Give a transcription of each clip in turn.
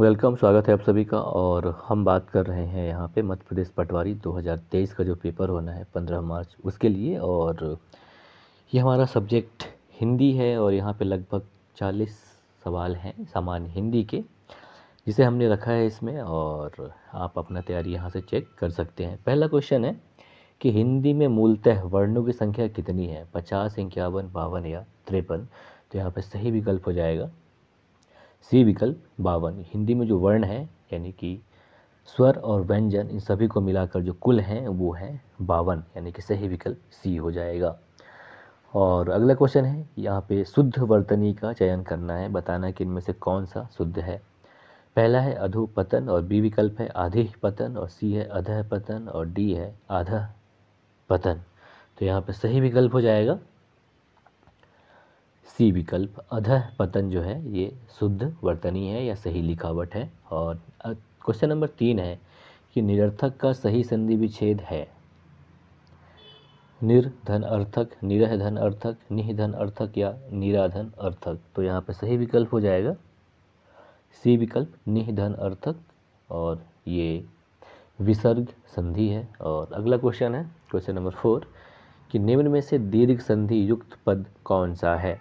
welcome स्वागत है आप सभी का और हम बात कर रहे हैं यहाँ पे मध्य प्रदेश पटवारी 2023 का जो पेपर होना है 15 मार्च उसके लिए और ये हमारा सब्जेक्ट हिंदी है और यहाँ पे लगभग 40 सवाल हैं सामान्य हिंदी के जिसे हमने रखा है इसमें और आप अपना तैयारी यहाँ से चेक कर सकते हैं पहला क्वेश्चन है कि हिंदी में मूलतः वर्णों की संख्या कितनी है पचास इक्यावन बावन या तिरपन तो यहाँ पर सही विकल्प हो जाएगा सी विकल्प बावन हिंदी में जो वर्ण है यानी कि स्वर और व्यंजन इन सभी को मिलाकर जो कुल हैं वो है बावन यानी कि सही विकल्प सी हो जाएगा और अगला क्वेश्चन है यहाँ पे शुद्ध वर्तनी का चयन करना है बताना कि इनमें से कौन सा शुद्ध है पहला है अधो पतन और बी विकल्प है आधे पतन और सी है अध पतन और डी है आधा पतन तो यहाँ पे सही विकल्प हो जाएगा सी विकल्प अधः पतन जो है ये शुद्ध वर्तनी है या सही लिखावट है और क्वेश्चन नंबर तीन है कि निरर्थक का सही संधि विच्छेद है निर्धन अर्थक निरह धन अर्थक निधन अर्थक या निराधन अर्थक तो यहाँ पे सही विकल्प हो जाएगा सी विकल्प निधन अर्थक और ये विसर्ग संधि है और अगला क्वेश्चन है क्वेश्चन नंबर फोर कि निम्न में से दीर्घ संधि युक्त पद कौन सा है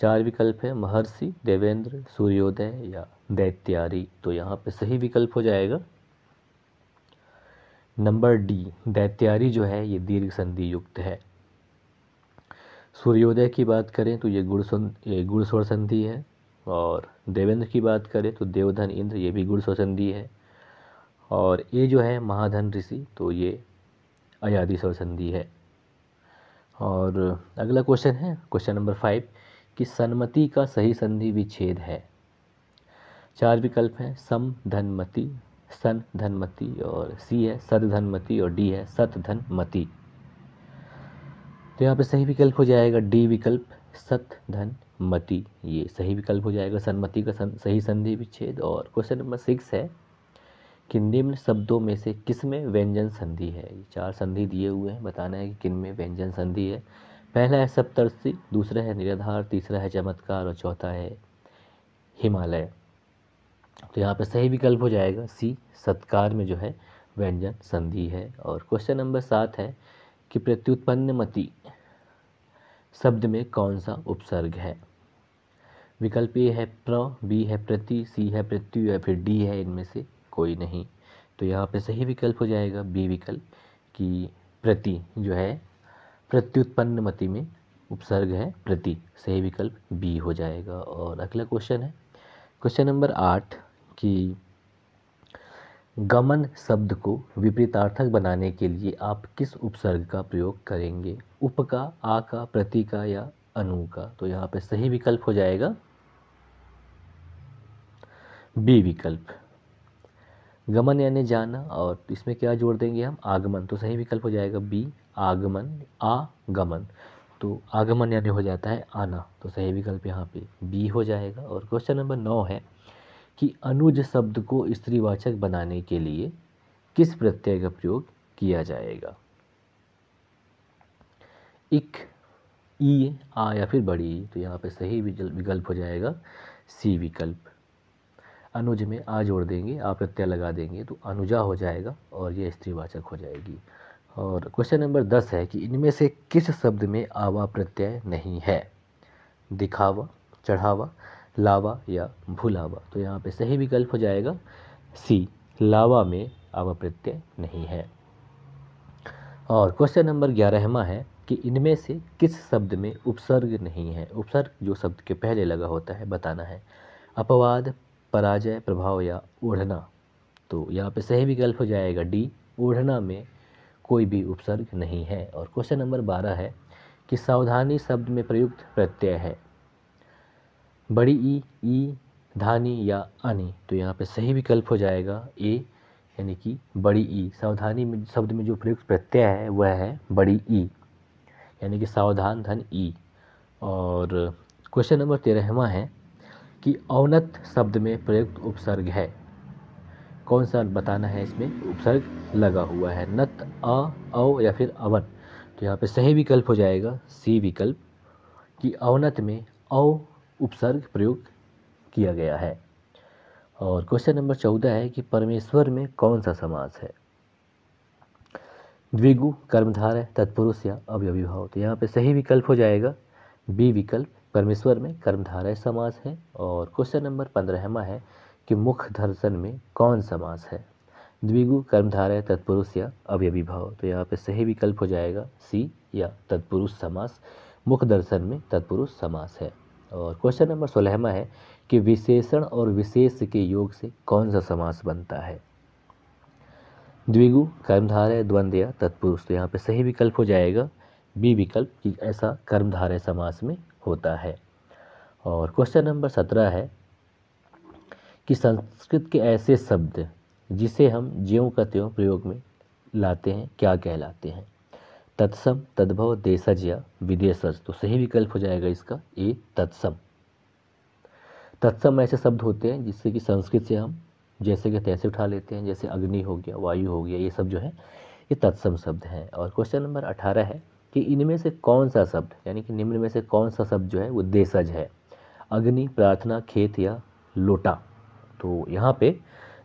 चार विकल्प है महर्षि देवेंद्र सूर्योदय या दैत्यारी तो यहाँ पे सही विकल्प हो जाएगा नंबर डी दैत्यारी जो है ये दीर्घ संधि युक्त है सूर्योदय की बात करें तो ये गुड़ ये गुड़स्वर संधि है और देवेंद्र की बात करें तो देवधन इंद्र ये भी गुड़स्वर संधि है और ये जो है महाधन ऋषि तो ये अयादी स्वर संधि है और अगला क्वेश्चन है क्वेश्चन नंबर फाइव कि सन्मति का सही संधि विच्छेद है चार विकल्प हैं सम धनमति सन धनमति और सी है सद धनमति और डी है सत धनमति तो यहाँ पे सही विकल्प हो जाएगा डी विकल्प सत धन मति ये सही विकल्प हो जाएगा सन्मति का सन, सही संधि विच्छेद और क्वेश्चन नंबर सिक्स है कि निम्न शब्दों में से किस में व्यंजन संधि है ये चार संधि दिए हुए हैं बताना है कि किन में व्यंजन संधि है पहला है सप्तर्षि दूसरा है निराधार तीसरा है चमत्कार और चौथा है हिमालय तो यहाँ पर सही विकल्प हो जाएगा सी सत्कार में जो है व्यंजन संधि है और क्वेश्चन नंबर सात है कि प्रत्युत्पन्न मति शब्द में कौन सा उपसर्ग है विकल्प ए है प्र बी है प्रति सी है प्रत्यु या फिर डी है इनमें से कोई नहीं तो यहाँ पे सही विकल्प हो जाएगा बी विकल्प कि प्रति जो है प्रत्युत्पन्न मति में उपसर्ग है प्रति सही विकल्प बी हो जाएगा और अगला क्वेश्चन है क्वेश्चन नंबर आठ कि गमन शब्द को विपरीतार्थक बनाने के लिए आप किस उपसर्ग का प्रयोग करेंगे उप का आ का प्रति का या अनु का तो यहाँ पे सही विकल्प हो जाएगा बी विकल्प गमन यानी जाना और इसमें क्या जोड़ देंगे हम आगमन तो सही विकल्प हो जाएगा बी आगमन आ गमन तो आगमन यानी हो जाता है आना तो सही विकल्प यहाँ पे बी हो जाएगा और क्वेश्चन नंबर नौ है कि अनुज शब्द को स्त्रीवाचक बनाने के लिए किस प्रत्यय का प्रयोग किया जाएगा इक ई आ या फिर बड़ी तो यहाँ पे सही विकल्प हो जाएगा सी विकल्प अनुज में आ जोड़ देंगे आप प्रत्यय लगा देंगे तो अनुजा हो जाएगा और ये स्त्रीवाचक हो जाएगी और क्वेश्चन नंबर दस है कि इनमें से किस शब्द में आवा प्रत्यय नहीं है दिखावा चढ़ावा लावा या भुलावा तो यहाँ पे सही विकल्प हो जाएगा सी लावा में आवा प्रत्यय नहीं है और क्वेश्चन नंबर ग्यारहवा है कि इनमें से किस शब्द में उपसर्ग नहीं है उपसर्ग जो शब्द के पहले लगा होता है बताना है अपवाद पराजय प्रभाव या ओढ़ना तो यहाँ पे सही विकल्प हो जाएगा डी ओढ़ना में कोई भी उपसर्ग नहीं है और क्वेश्चन नंबर बारह है कि सावधानी शब्द में प्रयुक्त प्रत्यय है बड़ी ई ई धानी या अनि तो यहाँ पे सही विकल्प हो जाएगा ए यानी कि बड़ी ई सावधानी में शब्द में जो प्रयुक्त प्रत्यय है वह है बड़ी ई यानी कि सावधान धन ई और क्वेश्चन नंबर तेरहवा है कि औनत शब्द में प्रयुक्त उपसर्ग है कौन सा बताना है इसमें उपसर्ग लगा हुआ है नत अ औ या फिर अवन तो यहाँ पे सही विकल्प हो जाएगा सी विकल्प कि अवनत में औ उपसर्ग प्रयोग किया गया है और क्वेश्चन नंबर चौदह है कि परमेश्वर में कौन सा समास है द्विगु कर्मधार है तत्पुरुष या अव्यविभाव तो यहाँ पे सही विकल्प हो जाएगा बी विकल्प परमेश्वर में कर्मधारय समास है और क्वेश्चन नंबर पंद्रहवा है कि मुख दर्शन में कौन समास है द्विगु कर्मधारय तत्पुरुष या अव्यविभाव तो यहाँ पे सही विकल्प हो जाएगा सी या तत्पुरुष समास मुख दर्शन में तत्पुरुष समास है और क्वेश्चन नंबर सोलहवा है कि विशेषण और विशेष के योग से कौन सा समास बनता है द्विगु कर्मधारय द्वंद्व या तत्पुरुष तो यहाँ पे सही विकल्प हो जाएगा बी विकल्प कि ऐसा कर्मधारय समास में होता है और क्वेश्चन नंबर सत्रह है कि संस्कृत के ऐसे शब्द जिसे हम ज्यों का त्यों प्रयोग में लाते हैं क्या कहलाते हैं तत्सम तद्भव देशज या विदेशज तो सही विकल्प हो जाएगा इसका ए तत्सम तत्सम ऐसे शब्द होते हैं जिससे कि संस्कृत से हम जैसे कि तैसे उठा लेते हैं जैसे अग्नि हो गया वायु हो गया ये सब जो है ये तत्सम शब्द हैं और क्वेश्चन नंबर अठारह है कि इनमें से कौन सा शब्द यानी कि निम्न में से कौन सा शब्द जो है वो देशज है अग्नि प्रार्थना खेत या लोटा तो यहाँ पे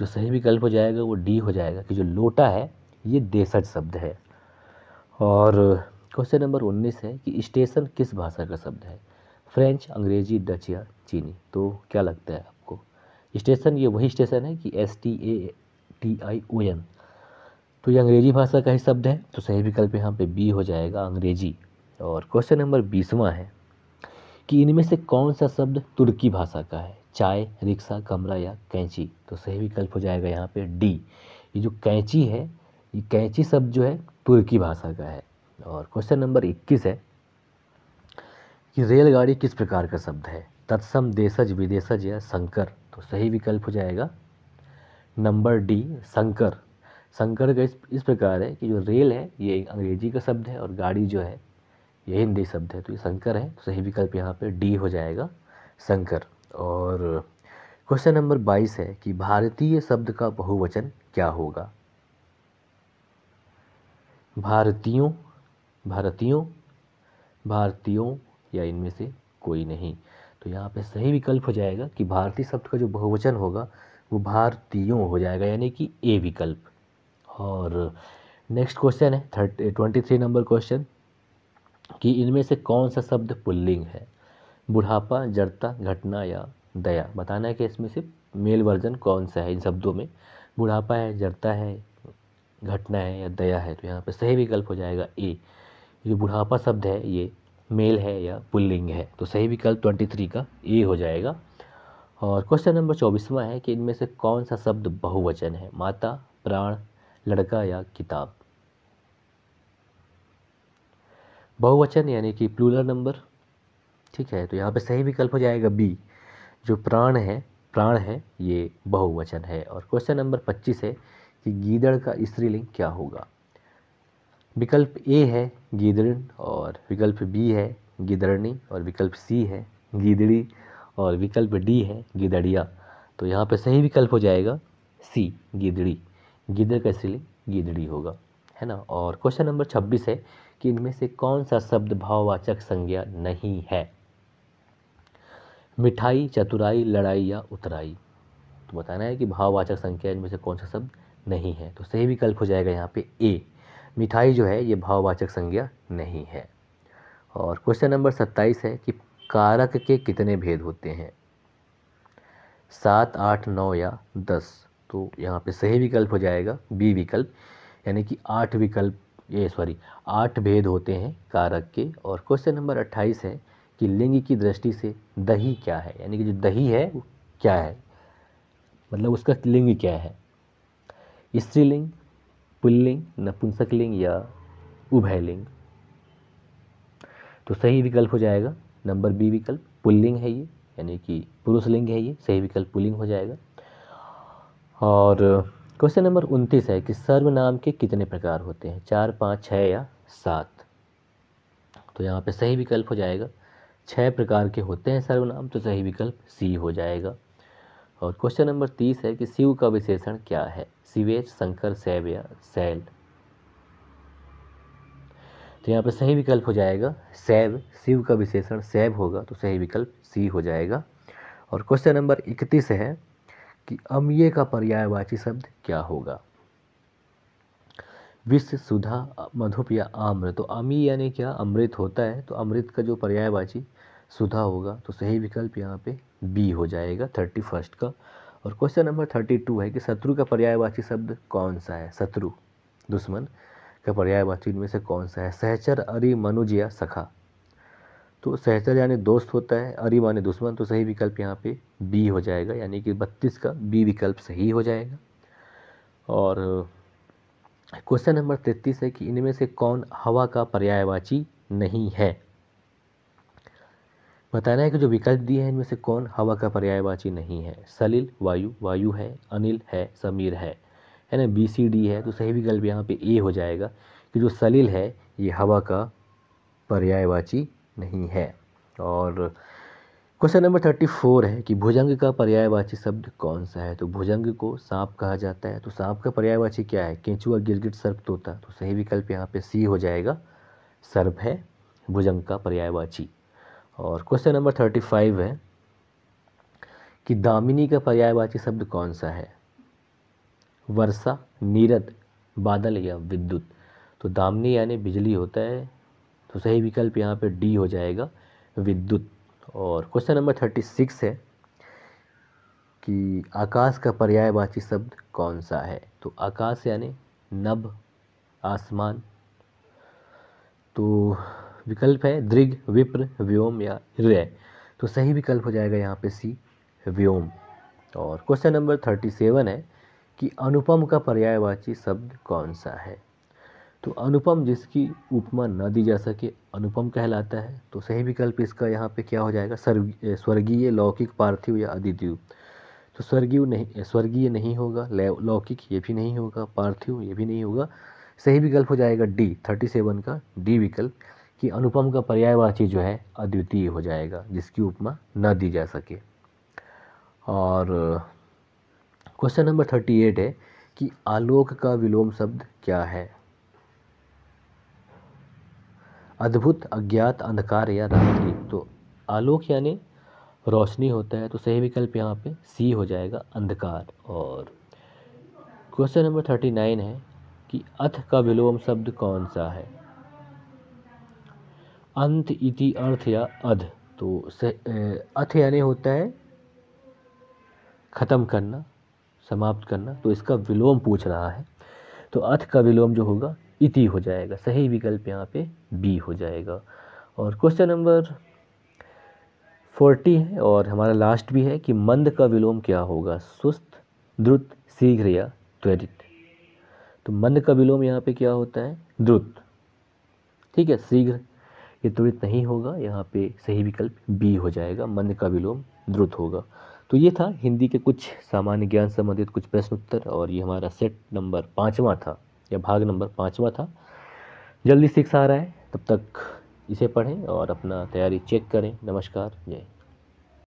जो सही विकल्प हो जाएगा वो डी हो जाएगा कि जो लोटा है ये देशज शब्द है और क्वेश्चन नंबर उन्नीस है कि स्टेशन किस भाषा का शब्द है फ्रेंच अंग्रेजी डच या चीनी तो क्या लगता है आपको स्टेशन ये वही स्टेशन है कि S T A T I O N तो ये अंग्रेजी भाषा का ही शब्द है तो सही विकल्प यहाँ पे बी हो जाएगा अंग्रेजी और क्वेश्चन नंबर बीसवा है कि इनमें से कौन सा शब्द तुर्की भाषा का है चाय रिक्शा कमरा या कैंची तो सही विकल्प हो जाएगा यहाँ पे डी ये जो कैंची है ये कैंची शब्द जो है तुर्की भाषा का है और क्वेश्चन नंबर इक्कीस है कि रेलगाड़ी किस प्रकार का शब्द है तत्सम देशज विदेशज या संकर तो सही विकल्प हो जाएगा नंबर डी संकर संकर का इस इस प्रकार है कि जो रेल है ये अंग्रेजी का शब्द है और गाड़ी जो है ये हिंदी शब्द है तो ये संकर है तो सही विकल्प यहाँ पे डी हो जाएगा संकर और क्वेश्चन नंबर बाईस है कि भारतीय शब्द का बहुवचन क्या होगा भारतीयों भारतीयों भारतीयों या इनमें से कोई नहीं तो यहाँ पे सही विकल्प हो जाएगा कि भारतीय शब्द का जो बहुवचन होगा वो भारतीयों हो जाएगा यानी कि ए विकल्प और नेक्स्ट क्वेश्चन है thirty twenty three number question कि इनमें से कौन सा शब्द पुल्लिंग है बुढ़ापा जड़ता घटना या दया बताना है कि इसमें से मेल वर्जन कौन सा है इन शब्दों में बुढ़ापा है जड़ता है घटना है या दया है तो यहाँ पर सही विकल्प हो जाएगा ए जो बुढ़ापा शब्द है ये मेल है या पुल्लिंग है तो सही विकल्प ट्वेंटी थ्री का ए हो जाएगा और क्वेश्चन नंबर चौबीसवा है कि इनमें से कौन सा शब्द बहुवचन है माता प्राण लड़का या किताब बहुवचन यानी कि प्लूलर नंबर ठीक है तो यहाँ पे सही विकल्प हो जाएगा बी जो प्राण है प्राण है ये बहुवचन है और क्वेश्चन नंबर 25 है कि गीदड़ का स्त्रीलिंग क्या होगा विकल्प ए है गीदड़न और विकल्प बी है गिदड़नी और विकल्प सी है गीदड़ी और विकल्प डी है गिदड़िया तो यहाँ पे सही विकल्प हो जाएगा सी गिदड़ी गिदड़ का इसलिए गिदड़ी होगा है ना और क्वेश्चन नंबर छब्बीस है कि इनमें से कौन सा शब्द भाववाचक संज्ञा नहीं है मिठाई चतुराई लड़ाई या उतराई तो बताना है कि भाववाचक संख्या इनमें से कौन सा शब्द नहीं है तो सही विकल्प हो जाएगा यहाँ पे ए मिठाई जो है ये भाववाचक संज्ञा नहीं है और क्वेश्चन नंबर सत्ताईस है कि कारक के कितने भेद होते हैं सात आठ नौ या दस तो यहाँ पे सही विकल्प हो जाएगा बी विकल्प यानी कि आठ विकल्प ये सॉरी आठ भेद होते हैं कारक के और क्वेश्चन नंबर अट्ठाईस है कि लिंग की दृष्टि से दही क्या है यानी कि जो दही है वो क्या है मतलब उसका लिंग क्या है स्त्रीलिंग पुल्लिंग लिंग या उभयलिंग तो सही विकल्प हो जाएगा नंबर बी विकल्प पुल्लिंग है ये यानी कि पुरुष लिंग है ये सही विकल्प पुल्लिंग हो जाएगा और क्वेश्चन नंबर उनतीस है कि सर्वनाम के कितने प्रकार होते हैं चार पाँच छः या सात तो यहाँ पे सही विकल्प हो जाएगा छः प्रकार के होते हैं सर्वनाम तो सही विकल्प सी हो जाएगा और क्वेश्चन नंबर तीस है कि शिव का विशेषण क्या है शिवेज शंकर शैव या सैल तो यहाँ पर सही विकल्प हो जाएगा सैव शिव का विशेषण सैव होगा तो सही विकल्प सी हो जाएगा और क्वेश्चन नंबर इकतीस है कि अमीय का पर्यायवाची शब्द क्या होगा विश्व सुधा मधुप या आम्र तो अमी यानी क्या अमृत होता है तो अमृत का जो पर्यायवाची सुधा होगा तो सही विकल्प यहाँ पे बी हो जाएगा थर्टी फर्स्ट का और क्वेश्चन नंबर थर्टी टू है कि शत्रु का पर्यायवाची शब्द कौन सा है शत्रु दुश्मन का पर्यायवाची इनमें से कौन सा है सहचर अरि मनुज या सखा तो सहचर यानी दोस्त होता है अरी माने दुश्मन तो सही विकल्प यहाँ पे बी हो जाएगा यानी कि बत्तीस का बी विकल्प सही हो जाएगा और क्वेश्चन नंबर तैतीस है कि इनमें से कौन हवा का पर्यायवाची नहीं है बताना है कि जो विकल्प दिए हैं इनमें से कौन हवा का पर्यायवाची नहीं है सलिल वायु वायु है अनिल है समीर है है ना बी सी डी है तो सही विकल्प यहाँ पे ए हो जाएगा कि जो सलिल है ये हवा का पर्यायवाची नहीं है और क्वेश्चन नंबर थर्टी फोर है कि भुजंग का पर्यायवाची शब्द कौन सा है तो भुजंग को सांप कहा जाता है तो सांप का पर्यायवाची क्या है केंचुआ गिरगिट सर्प तोता तो सही विकल्प यहाँ पे सी हो जाएगा सर्प है भुजंग का पर्यायवाची और क्वेश्चन नंबर थर्टी फाइव है कि दामिनी का पर्यायवाची शब्द कौन सा है वर्षा नीरद बादल या विद्युत तो दामिनी यानी बिजली होता है तो सही विकल्प यहाँ पे डी हो जाएगा विद्युत और क्वेश्चन नंबर थर्टी सिक्स है कि आकाश का पर्यायवाची शब्द कौन सा है तो आकाश यानी नभ आसमान तो विकल्प है दृग विप्र व्योम या हृदय तो सही विकल्प हो जाएगा यहाँ पे सी व्योम और क्वेश्चन नंबर थर्टी सेवन है कि अनुपम का पर्यायवाची शब्द कौन सा है तो अनुपम जिसकी उपमा न दी जा सके अनुपम कहलाता है तो सही विकल्प इसका यहाँ पे क्या हो जाएगा स्वर्गीय लौकिक पार्थिव या अदिद्यु तो स्वर्गीय नहीं स्वर्गीय नहीं होगा लौकिक ये भी नहीं होगा पार्थिव ये भी नहीं होगा सही विकल्प हो जाएगा डी थर्टी सेवन का डी विकल्प कि अनुपम का पर्यायवाची जो है अद्वितीय हो जाएगा जिसकी उपमा न दी जा सके और क्वेश्चन नंबर थर्टी एट है कि आलोक का विलोम शब्द क्या है अद्भुत अज्ञात अंधकार या रात्रि तो आलोक यानी रोशनी होता है तो सही विकल्प यहाँ पे सी हो जाएगा अंधकार और क्वेश्चन नंबर थर्टी नाइन है कि अथ का विलोम शब्द कौन सा है अंत इति अर्थ या अध तो अथ यानी होता है ख़त्म करना समाप्त करना तो इसका विलोम पूछ रहा है तो अथ का विलोम जो होगा इति हो जाएगा सही विकल्प यहाँ पे बी हो जाएगा और क्वेश्चन नंबर फोर्टी है और हमारा लास्ट भी है कि मंद का विलोम क्या होगा सुस्त द्रुत शीघ्र या त्वरित तो मंद का विलोम यहाँ पे क्या होता है द्रुत ठीक है शीघ्र ये त्वरित नहीं होगा यहाँ पे सही विकल्प बी हो जाएगा मंद का विलोम द्रुत होगा तो ये था हिंदी के कुछ सामान्य ज्ञान संबंधित कुछ प्रश्न उत्तर और ये हमारा सेट नंबर पाँचवा था यह भाग नंबर पाँचवा था जल्दी सिक्स आ रहा है तब तक इसे पढ़ें और अपना तैयारी चेक करें नमस्कार जय